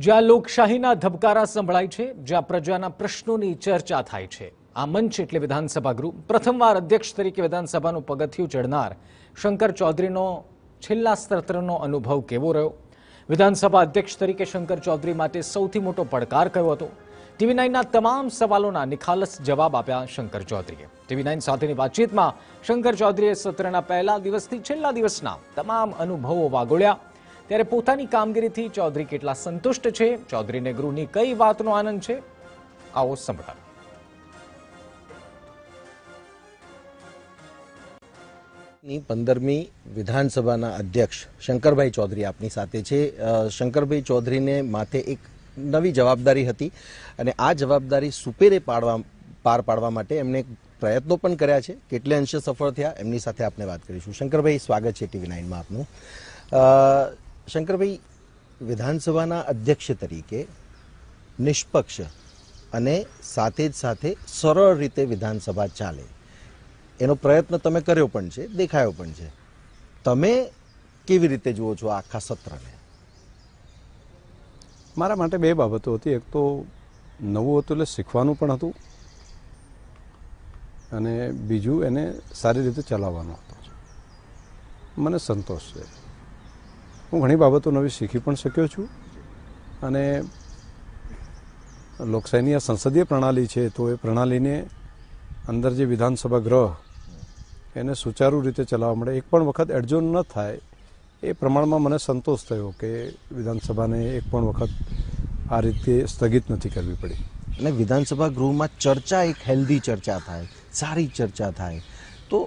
જ્યાં લોકશાહીના ધબકારા સંભળાય છે જ્યાં પ્રજાના પ્રશ્નોની ચર્ચા થાય છે આ મંચ એટલે વિધાનસભા ગૃહ પ્રથમવાર અધ્યક્ષ તરીકે વિધાનસભાનું પગથિયું ચડનાર શંકર ચૌધરીનો છેલ્લા સત્રનો અનુભવ કેવો રહ્યો વિધાનસભા અધ્યક્ષ તરીકે શંકર ચૌધરી માટે સૌથી મોટો પડકાર કયો હતો ટીવી નાઇનના તમામ સવાલોના નિખાલસ જવાબ આપ્યા શંકર ચૌધરીએ ટીવી નાઇન સાથેની વાતચીતમાં શંકર ચૌધરીએ સત્રના પહેલા દિવસથી છેલ્લા દિવસના તમામ અનુભવો વાગોળ્યા ત્યારે પોતાની કામગીરીથી ચૌધરી કેટલા સંતુષ્ટ છે ચૌધરીને ગૃહની કઈ વાતનો આનંદ છે આવો સંભળાવો પંદરમી વિધાનસભાના અધ્યક્ષ શંકરભાઈ ચૌધરી આપની સાથે છે શંકરભાઈ ચૌધરીને માથે એક નવી જવાબદારી હતી અને આ જવાબદારી સુપેરે પાડવા પાર પાડવા માટે એમણે પ્રયત્નો પણ કર્યા છે કેટલે અંશે સફળ થયા એમની સાથે આપણે વાત કરીશું શંકરભાઈ સ્વાગત છે ટીવી નાઇનમાં આપનું શંકરભાઈ વિધાનસભાના અધ્યક્ષ તરીકે નિષ્પક્ષ અને સાથે જ સાથે સરળ રીતે વિધાનસભા ચાલે એનો પ્રયત્ન તમે કર્યો પણ છે દેખાયો પણ છે તમે કેવી રીતે જુઓ છો આખા સત્રને મારા માટે બે બાબતો હતી એક તો નવું હતું એટલે શીખવાનું પણ હતું અને બીજું એને સારી રીતે ચલાવવાનો હતો મને સંતોષ છે હું ઘણી બાબતો નવી શીખી પણ શક્યો છું અને લોકશાહીની આ સંસદીય પ્રણાલી છે તો એ પ્રણાલીને અંદર જે વિધાનસભા ગ્રહ એને સુચારુ રીતે ચલાવવા મળે એક પણ વખત એડજોન ન થાય એ પ્રમાણમાં મને સંતોષ થયો કે વિધાનસભાને એક પણ વખત આ રીતે સ્થગિત નથી કરવી પડી અને વિધાનસભા ગૃહમાં ચર્ચા એક હેલ્ધી ચર્ચા થાય સારી ચર્ચા થાય તો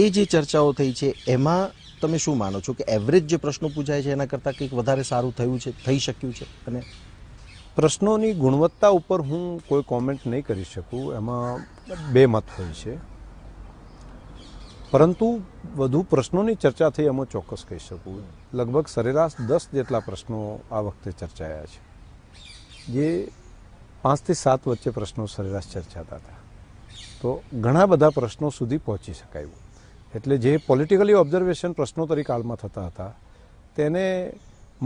એ જે ચર્ચાઓ થઈ છે એમાં તમે શું માનો છો કે એવરેજ જે પ્રશ્નો પૂછાય છે એના કરતાં કંઈક વધારે સારું થયું છે થઈ શક્યું છે અને પ્રશ્નોની ગુણવત્તા ઉપર હું કોઈ કોમેન્ટ નહીં કરી શકું એમાં બે મત હોય છે પરંતુ વધુ પ્રશ્નોની ચર્ચા થઈ એમાં ચોક્કસ કહી શકું લગભગ સરેરાશ દસ જેટલા પ્રશ્નો આ વખતે ચર્ચાયા છે જે પાંચથી સાત વચ્ચે પ્રશ્નો સરેરાશ ચર્ચાતા હતા તો ઘણા બધા પ્રશ્નો સુધી પહોંચી શકાય એવું એટલે જે પોલિટિકલી ઓબ્ઝર્વેશન પ્રશ્નો તરીકે થતા હતા તેને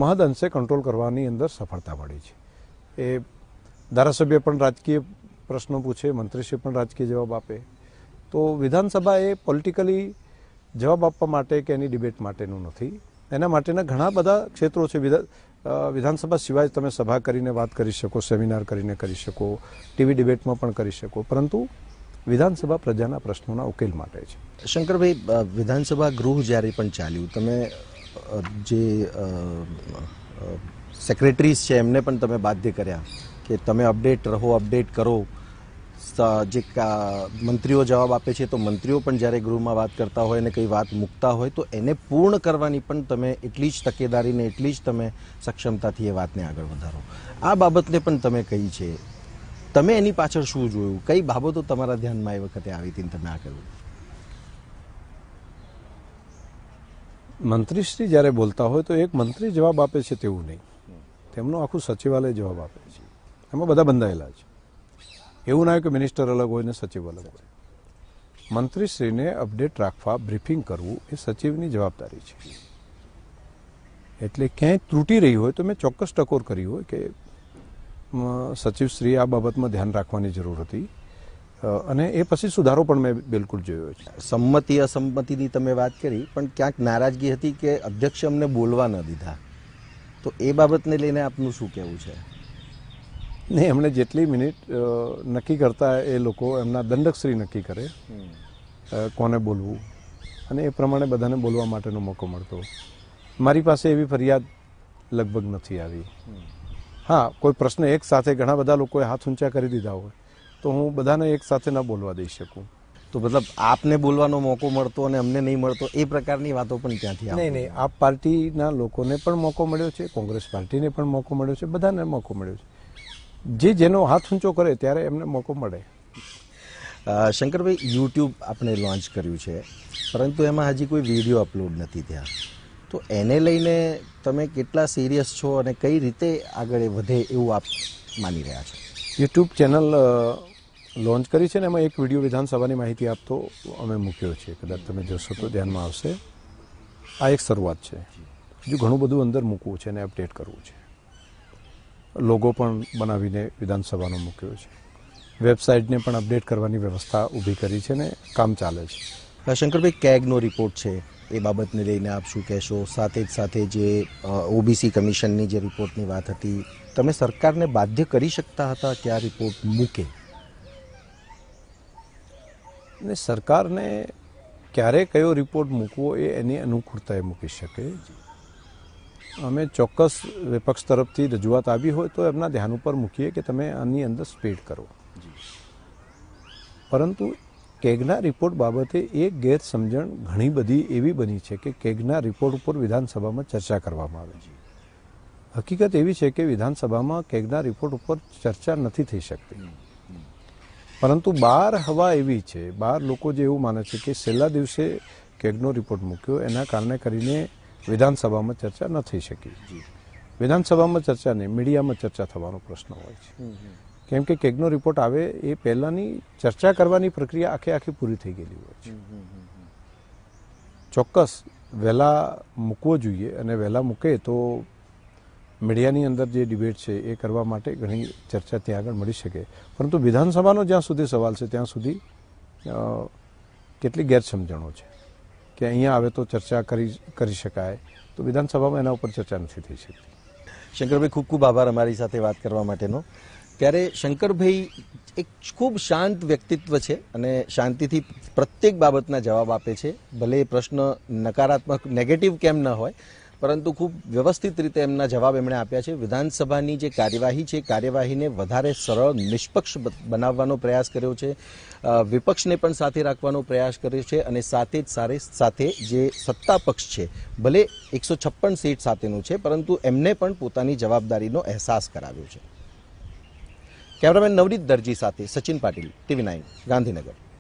મહદ અંશે કંટ્રોલ કરવાની અંદર સફળતા મળી છે એ ધારાસભ્ય પણ રાજકીય પ્રશ્નો પૂછે મંત્રીશ્રી પણ રાજકીય જવાબ આપે તો વિધાનસભા એ પોલિટિકલી જવાબ આપવા માટે કે એની ડિબેટ માટેનું નથી એના માટેના ઘણા બધા ક્ષેત્રો છે વિધાનસભા સિવાય તમે સભા કરીને વાત કરી શકો સેમિનાર કરીને કરી શકો ટીવી ડિબેટમાં પણ કરી શકો પરંતુ વિધાનસભા પ્રજાના પ્રશ્નોના ઉકેલ માટે છે શંકરભાઈ વિધાનસભા ગૃહ જ્યારે પણ ચાલ્યું તમે જે સેક્રેટરીઝ છે એમને પણ તમે બાધ્ય કર્યા કે તમે અપડેટ રહો અપડેટ કરો જે મંત્રીઓ જવાબ આપે છે તો મંત્રીઓ પણ જ્યારે ગૃહમાં વાત કરતા હોય અને કંઈ વાત મૂકતા હોય તો એને પૂર્ણ કરવાની પણ તમે એટલી જ તકેદારીને એટલી જ તમે સક્ષમતાથી એ વાતને આગળ વધારો આ બાબતને પણ તમે કહી છે તમે એની પાછળ શું જોયું કઈ બાબતો તમારા ધ્યાનમાં એ વખતે આવી હતી તમે આ કર્યું મંત્રીશ્રી જ્યારે બોલતા હોય તો એક મંત્રી જવાબ આપે છે તેવું નહીં તેમનું આખું સચિવાલય જવાબ આપે છે એમાં બધા બંધાયેલા છે એવું ના કે મિનિસ્ટર અલગ હોય ને સચિવ અલગ હોય મંત્રીશ્રીને અપડેટ રાખવા બ્રીફિંગ કરવું એ સચિવની જવાબદારી છે એટલે ક્યાંય ત્રુટી રહી હોય તો મેં ચોક્કસ ટકોર કરી હોય કે સચિવશ્રીએ આ બાબતમાં ધ્યાન રાખવાની જરૂર હતી અને એ પછી સુધારો પણ મેં બિલકુલ જોયો છે સંમતિ અસંમતિની તમે વાત કરી પણ ક્યાંક નારાજગી હતી કે અધ્યક્ષ અમને બોલવા ન દીધા તો એ બાબતને લઈને આપનું શું કહેવું છે નહીં એમણે જેટલી મિનિટ નક્કી કરતા એ લોકો એમના દંડકશ્રી નક્કી કરે કોને બોલવું અને એ પ્રમાણે બધાને બોલવા માટેનો મોકો મળતો મારી પાસે એવી ફરિયાદ લગભગ નથી આવી હા કોઈ પ્રશ્ન એક સાથે ઘણા બધા લોકોએ હાથ ઊંચા કરી દીધા હોય તો હું બધાને એક સાથે ન બોલવા દઈ શકું તો મતલબ આપને બોલવાનો મોકો મળતો અને અમને નહીં મળતો એ પ્રકારની વાતો પણ ત્યાંથી નહીં નહીં આપ પાર્ટીના લોકોને પણ મોકો મળ્યો છે કોંગ્રેસ પાર્ટીને પણ મોકો મળ્યો છે બધાને મોકો મળ્યો છે જે જેનો હાથ ઊંચો કરે ત્યારે એમને મોકો મળે શંકરભાઈ યુટ્યુબ આપણે લોન્ચ કર્યું છે પરંતુ એમાં હજી કોઈ વિડીયો અપલોડ નથી થયા તો એને લઈને તમે કેટલા સિરિયસ છો અને કઈ રીતે આગળ વધે એવું આપ માની રહ્યા છો યુટ્યુબ ચેનલ લોન્ચ કરી છે ને એમાં એક વિડીયો વિધાનસભાની માહિતી આપતો અમે મૂક્યો છે કદાચ તમે જોશો તો ધ્યાનમાં આવશે આ એક શરૂઆત છે જો ઘણું બધું અંદર મૂકવું છે અને અપડેટ કરવું છે લોગો પણ બનાવીને વિધાનસભાનો મૂક્યો છે વેબસાઇટને પણ અપડેટ કરવાની વ્યવસ્થા ઊભી કરી છે ને કામ ચાલે છે શંકરભાઈ કેગનો રિપોર્ટ છે એ બાબતને લઈને આપ શું કહેશો સાથે જ સાથે જે ઓબીસી કમિશનની જે રિપોર્ટની વાત હતી તમે સરકારને બાધ્ય કરી શકતા હતા કે આ રિપોર્ટ મૂકે ને સરકારને ક્યારે કયો રિપોર્ટ મૂકવો એ એની અનુકૂળતાએ મૂકી શકે અમે ચોક્કસ વિપક્ષ તરફથી રજૂઆત આવી હોય તો એમના ધ્યાન ઉપર મૂકીએ કે તમે આની અંદર સ્પીડ કરો પરંતુ કેગના રિપોર્ટ બાબતે એક ગેરસમજણ ઘણી બધી એવી બની છે કે કેગના રિપોર્ટ ઉપર વિધાનસભામાં ચર્ચા કરવામાં આવે છે હકીકત એવી છે કે વિધાનસભામાં કેગના રિપોર્ટ ઉપર ચર્ચા નથી થઈ શકતી પરંતુ બાર હવા એવી છે બાર લોકો જે એવું માને છે કે છેલ્લા દિવસે કેગનો રિપોર્ટ મૂક્યો એના કારણે કરીને વિધાનસભામાં ચર્ચા ન થઈ શકી વિધાનસભામાં ચર્ચા નહીં મીડિયામાં ચર્ચા થવાનો પ્રશ્ન હોય છે કેમ કે કેગનો રિપોર્ટ આવે એ પહેલાંની ચર્ચા કરવાની પ્રક્રિયા આખે આખી પૂરી થઈ ગયેલી હોય છે ચોક્કસ વહેલા મૂકવો જોઈએ અને વહેલા મૂકે તો મીડિયાની અંદર જે ડિબેટ છે એ કરવા માટે ઘણી ચર્ચા ત્યાં આગળ મળી શકે પરંતુ વિધાનસભાનો જ્યાં સુધી સવાલ છે ત્યાં સુધી કેટલી ગેરસમજણો છે કે અહીંયા આવે તો ચર્ચા કરી કરી શકાય તો વિધાનસભામાં એના ઉપર ચર્ચા નથી થઈ શકતી શંકરભાઈ ખૂબ ખૂબ આભાર અમારી સાથે વાત કરવા માટેનો ત્યારે શંકરભાઈ એક ખૂબ શાંત વ્યક્તિત્વ છે અને શાંતિથી પ્રત્યેક બાબતના જવાબ આપે છે ભલે પ્રશ્ન નકારાત્મક નેગેટિવ કેમ ન હોય પરંતુ ખૂબ વ્યવસ્થિત રીતે એમના જવાબ એમણે આપ્યા છે વિધાનસભાની જે કાર્યવાહી છે કાર્યવાહીને વધારે સરળ નિષ્પક્ષ બનાવવાનો પ્રયાસ કર્યો છે વિપક્ષને પણ સાથે રાખવાનો પ્રયાસ કર્યો છે અને સાથે જ સારે સાથે જે સત્તા પક્ષ છે ભલે એકસો છપ્પન સીટ સાથેનું છે પરંતુ એમને પણ પોતાની જવાબદારીનો અહેસાસ કરાવ્યો છે કેમેરામેન નવરીત દરજી સાથે સચિન પાટીલ ટીવી નાઇન ગાંધીનગર